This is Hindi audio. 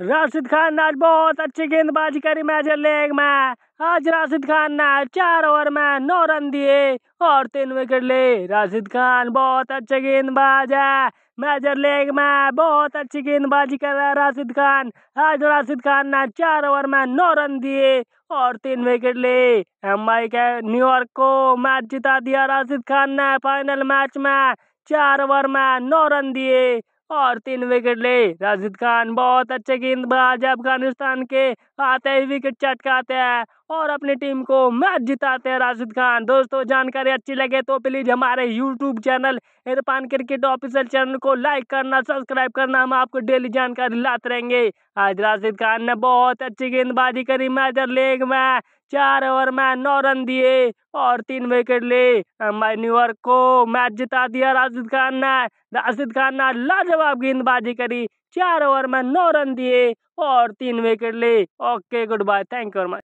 राशिद खान ने आज बहुत अच्छी गेंदबाजी करी मेजर लेग में आज राशिद खान ने चार ओवर में नौ रन दिए और तीन विकेट ले राशिद खान बहुत अच्छे गेंदबाज है मेजर लेग में बहुत अच्छी गेंदबाजी कर रहा है राशिद खान आज राशिद खान ने चार ओवर में नौ रन दिए और तीन विकेट लिए मुंबई के न्यूयॉर्क को मैच जिता दिया राशिद खान ने फाइनल मैच में चार ओवर में नौ रन दिए और तीन विकेट ले राजिद खान बहुत अच्छे गेंदबाज अफगानिस्तान के आते ही विकेट चटकाते हैं और अपनी टीम को मैच जिताते हैं राशिद खान दोस्तों जानकारी अच्छी लगे तो प्लीज़ हमारे YouTube channel Irfan cricket official channel को लाइक करना सब्सक्राइब करना हम आपको डेली जानकारी लाते रहेंगे आज राशिद खान ने बहुत अच्छी गेंदबाजी करी मैजर लीग में चार ओवर में नौ रन दिए और तीन विकेट लिए न्यूयॉर्क को मैच जिता दिया राशिद खान ने राशिद खान ने लाजवाब गेंदबाजी करी चार ओवर में नौ रन दिए और तीन विकेट ले okay goodbye thank you very much